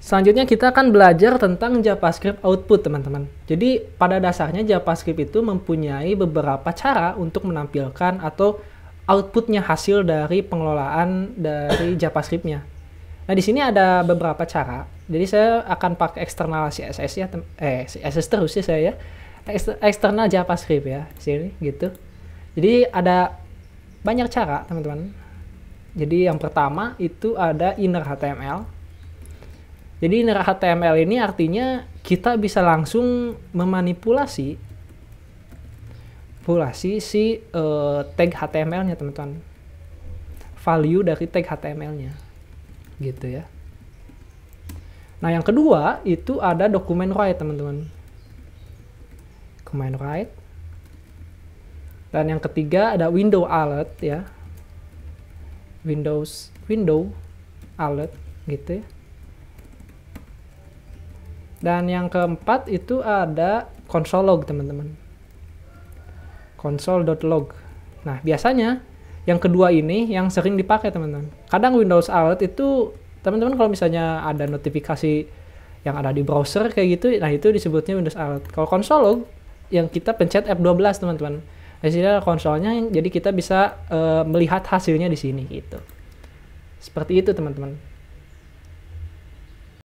Selanjutnya kita akan belajar tentang JavaScript output, teman-teman. Jadi, pada dasarnya JavaScript itu mempunyai beberapa cara untuk menampilkan atau outputnya hasil dari pengelolaan dari JavaScript-nya. Nah, di sini ada beberapa cara. Jadi, saya akan pakai eksternal CSS ya, eh CSS terus sih ya, saya ya. Eksternal JavaScript ya, sini gitu. Jadi, ada banyak cara, teman-teman. Jadi, yang pertama itu ada inner HTML jadi inner HTML ini artinya kita bisa langsung memanipulasi manipulasi si uh, tag HTML-nya teman-teman. Value dari tag HTML-nya. Gitu ya. Nah, yang kedua itu ada dokumen write, teman-teman. Command write. Dan yang ketiga ada window alert ya. Windows window alert gitu ya. Dan yang keempat itu ada console log teman-teman. Console.log. Nah biasanya yang kedua ini yang sering dipakai teman-teman. Kadang Windows Alert itu teman-teman kalau misalnya ada notifikasi yang ada di browser kayak gitu, nah itu disebutnya Windows Alert. Kalau console log yang kita pencet F12 teman-teman. Di sini ada konsolnya, jadi kita bisa uh, melihat hasilnya di sini gitu. Seperti itu teman-teman.